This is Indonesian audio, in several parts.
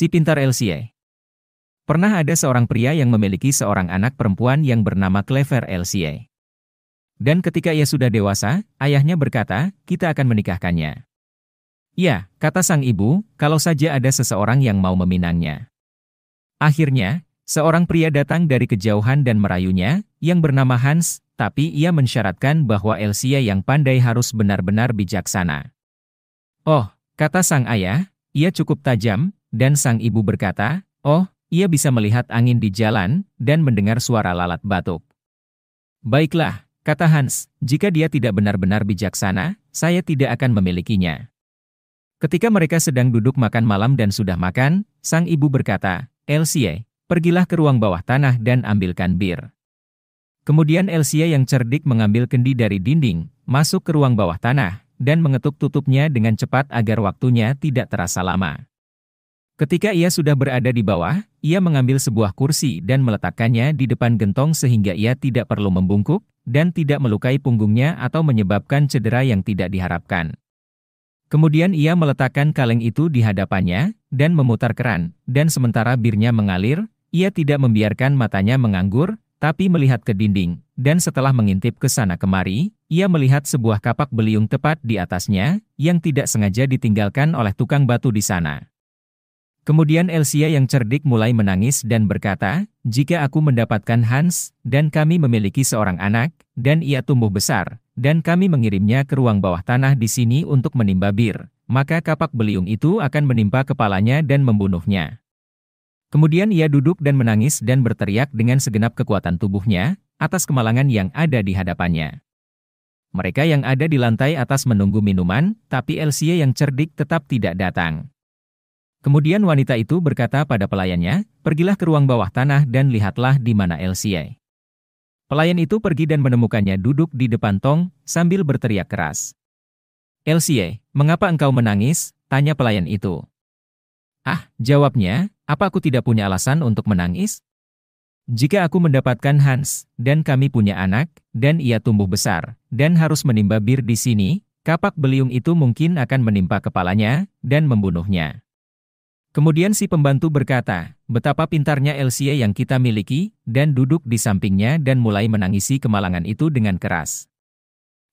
Si pintar Elsie. Pernah ada seorang pria yang memiliki seorang anak perempuan yang bernama Clever Elsie. Dan ketika ia sudah dewasa, ayahnya berkata, kita akan menikahkannya. Ya, kata sang ibu, kalau saja ada seseorang yang mau meminangnya. Akhirnya, seorang pria datang dari kejauhan dan merayunya, yang bernama Hans, tapi ia mensyaratkan bahwa Elsie yang pandai harus benar-benar bijaksana. Oh, kata sang ayah, ia cukup tajam, dan sang ibu berkata, Oh, ia bisa melihat angin di jalan dan mendengar suara lalat batuk. Baiklah, kata Hans, jika dia tidak benar-benar bijaksana, saya tidak akan memilikinya. Ketika mereka sedang duduk makan malam dan sudah makan, sang ibu berkata, Elsie, pergilah ke ruang bawah tanah dan ambilkan bir. Kemudian Elsie yang cerdik mengambil kendi dari dinding, masuk ke ruang bawah tanah, dan mengetuk tutupnya dengan cepat agar waktunya tidak terasa lama. Ketika ia sudah berada di bawah, ia mengambil sebuah kursi dan meletakkannya di depan gentong sehingga ia tidak perlu membungkuk dan tidak melukai punggungnya atau menyebabkan cedera yang tidak diharapkan. Kemudian ia meletakkan kaleng itu di hadapannya dan memutar keran, dan sementara birnya mengalir, ia tidak membiarkan matanya menganggur, tapi melihat ke dinding, dan setelah mengintip ke sana kemari, ia melihat sebuah kapak beliung tepat di atasnya, yang tidak sengaja ditinggalkan oleh tukang batu di sana. Kemudian Elsia yang cerdik mulai menangis dan berkata, jika aku mendapatkan Hans, dan kami memiliki seorang anak, dan ia tumbuh besar, dan kami mengirimnya ke ruang bawah tanah di sini untuk menimba bir, maka kapak beliung itu akan menimpa kepalanya dan membunuhnya. Kemudian ia duduk dan menangis dan berteriak dengan segenap kekuatan tubuhnya, atas kemalangan yang ada di hadapannya. Mereka yang ada di lantai atas menunggu minuman, tapi Elsie yang cerdik tetap tidak datang. Kemudian wanita itu berkata pada pelayannya, pergilah ke ruang bawah tanah dan lihatlah di mana Elsie. Pelayan itu pergi dan menemukannya duduk di depan tong sambil berteriak keras. Elsie, mengapa engkau menangis? Tanya pelayan itu. Ah, jawabnya, apa aku tidak punya alasan untuk menangis? Jika aku mendapatkan Hans, dan kami punya anak, dan ia tumbuh besar, dan harus menimba bir di sini, kapak beliung itu mungkin akan menimpa kepalanya, dan membunuhnya. Kemudian si pembantu berkata, betapa pintarnya Elsie yang kita miliki, dan duduk di sampingnya dan mulai menangisi kemalangan itu dengan keras.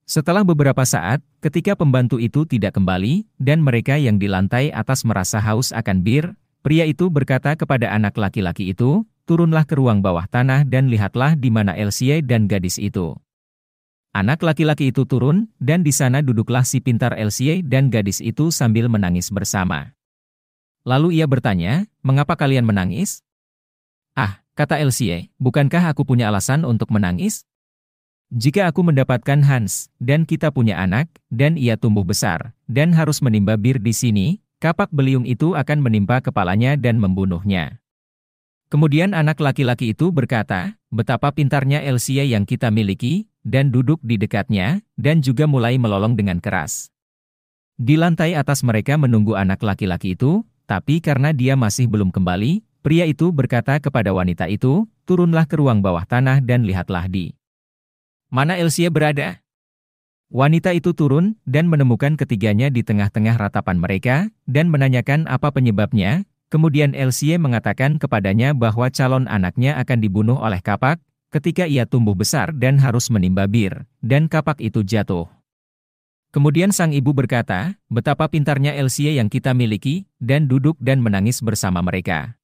Setelah beberapa saat, ketika pembantu itu tidak kembali, dan mereka yang di lantai atas merasa haus akan bir, pria itu berkata kepada anak laki-laki itu, turunlah ke ruang bawah tanah dan lihatlah di mana Elsie dan gadis itu. Anak laki-laki itu turun, dan di sana duduklah si pintar Elsie dan gadis itu sambil menangis bersama. Lalu ia bertanya, mengapa kalian menangis? Ah, kata Elsie, bukankah aku punya alasan untuk menangis? Jika aku mendapatkan Hans, dan kita punya anak, dan ia tumbuh besar, dan harus menimba bir di sini, kapak beliung itu akan menimpa kepalanya dan membunuhnya. Kemudian anak laki-laki itu berkata, betapa pintarnya Elsie yang kita miliki, dan duduk di dekatnya, dan juga mulai melolong dengan keras. Di lantai atas mereka menunggu anak laki-laki itu, tapi karena dia masih belum kembali, pria itu berkata kepada wanita itu, turunlah ke ruang bawah tanah dan lihatlah di mana Elsie berada. Wanita itu turun dan menemukan ketiganya di tengah-tengah ratapan mereka dan menanyakan apa penyebabnya. Kemudian Elsie mengatakan kepadanya bahwa calon anaknya akan dibunuh oleh kapak ketika ia tumbuh besar dan harus menimba bir, dan kapak itu jatuh. Kemudian sang ibu berkata, betapa pintarnya Elsie yang kita miliki, dan duduk dan menangis bersama mereka.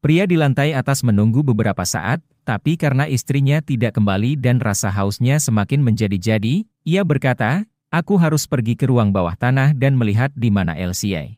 Pria di lantai atas menunggu beberapa saat, tapi karena istrinya tidak kembali dan rasa hausnya semakin menjadi-jadi, ia berkata, aku harus pergi ke ruang bawah tanah dan melihat di mana Elsie.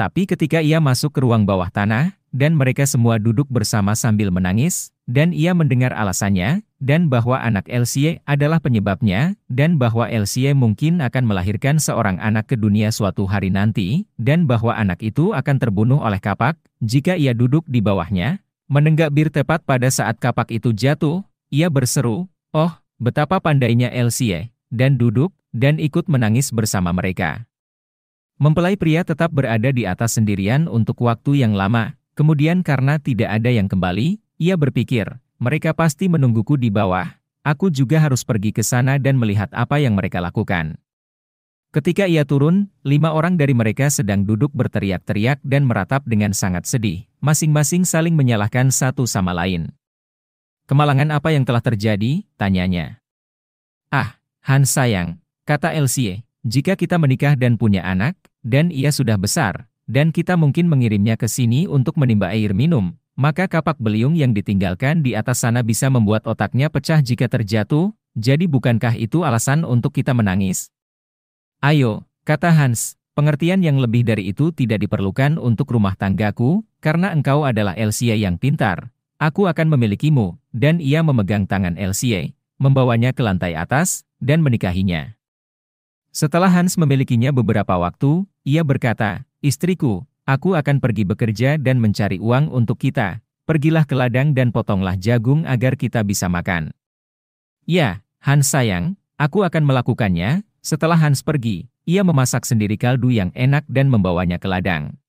Tapi ketika ia masuk ke ruang bawah tanah, dan mereka semua duduk bersama sambil menangis, dan ia mendengar alasannya, dan bahwa anak Elsie adalah penyebabnya, dan bahwa Elsie mungkin akan melahirkan seorang anak ke dunia suatu hari nanti, dan bahwa anak itu akan terbunuh oleh kapak, jika ia duduk di bawahnya. Menenggak bir tepat pada saat kapak itu jatuh, ia berseru, Oh, betapa pandainya Elsie, dan duduk, dan ikut menangis bersama mereka. Mempelai pria tetap berada di atas sendirian untuk waktu yang lama, Kemudian karena tidak ada yang kembali, ia berpikir, mereka pasti menungguku di bawah. Aku juga harus pergi ke sana dan melihat apa yang mereka lakukan. Ketika ia turun, lima orang dari mereka sedang duduk berteriak-teriak dan meratap dengan sangat sedih, masing-masing saling menyalahkan satu sama lain. Kemalangan apa yang telah terjadi? tanyanya. Ah, Han sayang, kata Elsie, jika kita menikah dan punya anak, dan ia sudah besar, dan kita mungkin mengirimnya ke sini untuk menimba air minum, maka kapak beliung yang ditinggalkan di atas sana bisa membuat otaknya pecah jika terjatuh, jadi bukankah itu alasan untuk kita menangis? Ayo, kata Hans, pengertian yang lebih dari itu tidak diperlukan untuk rumah tanggaku, karena engkau adalah Elsie yang pintar. Aku akan memilikimu, dan ia memegang tangan Elsie, membawanya ke lantai atas, dan menikahinya. Setelah Hans memilikinya beberapa waktu, ia berkata, Istriku, aku akan pergi bekerja dan mencari uang untuk kita. Pergilah ke ladang dan potonglah jagung agar kita bisa makan. Ya, Hans sayang, aku akan melakukannya. Setelah Hans pergi, ia memasak sendiri kaldu yang enak dan membawanya ke ladang.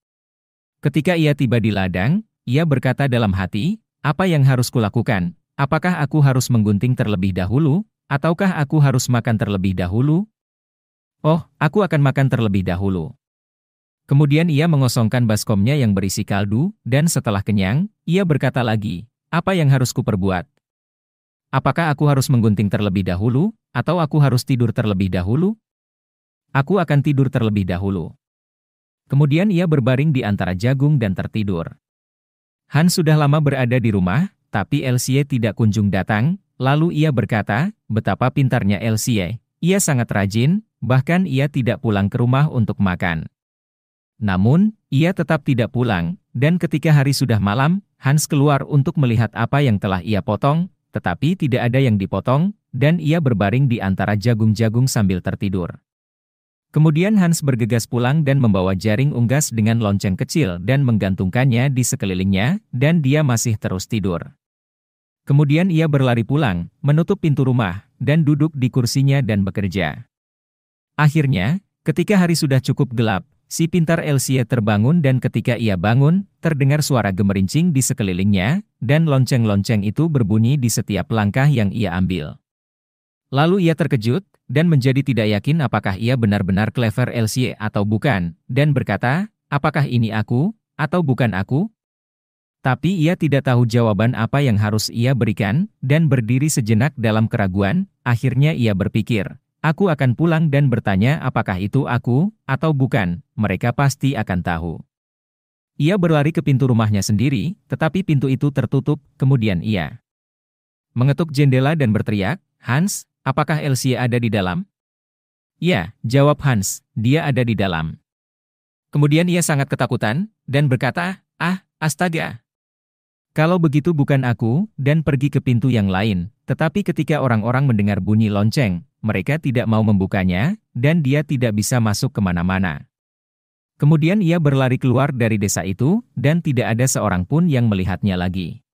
Ketika ia tiba di ladang, ia berkata dalam hati, apa yang harus kulakukan? Apakah aku harus menggunting terlebih dahulu, ataukah aku harus makan terlebih dahulu? Oh, aku akan makan terlebih dahulu. Kemudian ia mengosongkan baskomnya yang berisi kaldu, dan setelah kenyang, ia berkata lagi, apa yang harus kuperbuat? Apakah aku harus menggunting terlebih dahulu, atau aku harus tidur terlebih dahulu? Aku akan tidur terlebih dahulu. Kemudian ia berbaring di antara jagung dan tertidur. Han sudah lama berada di rumah, tapi Elsie tidak kunjung datang, lalu ia berkata, betapa pintarnya Elsie. Ia sangat rajin, bahkan ia tidak pulang ke rumah untuk makan. Namun, ia tetap tidak pulang, dan ketika hari sudah malam, Hans keluar untuk melihat apa yang telah ia potong, tetapi tidak ada yang dipotong, dan ia berbaring di antara jagung-jagung sambil tertidur. Kemudian Hans bergegas pulang dan membawa jaring unggas dengan lonceng kecil dan menggantungkannya di sekelilingnya, dan dia masih terus tidur. Kemudian ia berlari pulang, menutup pintu rumah, dan duduk di kursinya dan bekerja. Akhirnya, ketika hari sudah cukup gelap, Si pintar Elsie terbangun dan ketika ia bangun, terdengar suara gemerincing di sekelilingnya, dan lonceng-lonceng itu berbunyi di setiap langkah yang ia ambil. Lalu ia terkejut, dan menjadi tidak yakin apakah ia benar-benar clever Elsie atau bukan, dan berkata, apakah ini aku, atau bukan aku? Tapi ia tidak tahu jawaban apa yang harus ia berikan, dan berdiri sejenak dalam keraguan, akhirnya ia berpikir, Aku akan pulang dan bertanya apakah itu aku, atau bukan, mereka pasti akan tahu. Ia berlari ke pintu rumahnya sendiri, tetapi pintu itu tertutup, kemudian ia mengetuk jendela dan berteriak, Hans, apakah Elsie ada di dalam? Ya, jawab Hans, dia ada di dalam. Kemudian ia sangat ketakutan, dan berkata, ah, astaga. Kalau begitu bukan aku, dan pergi ke pintu yang lain, tetapi ketika orang-orang mendengar bunyi lonceng, mereka tidak mau membukanya, dan dia tidak bisa masuk kemana-mana. Kemudian ia berlari keluar dari desa itu, dan tidak ada seorang pun yang melihatnya lagi.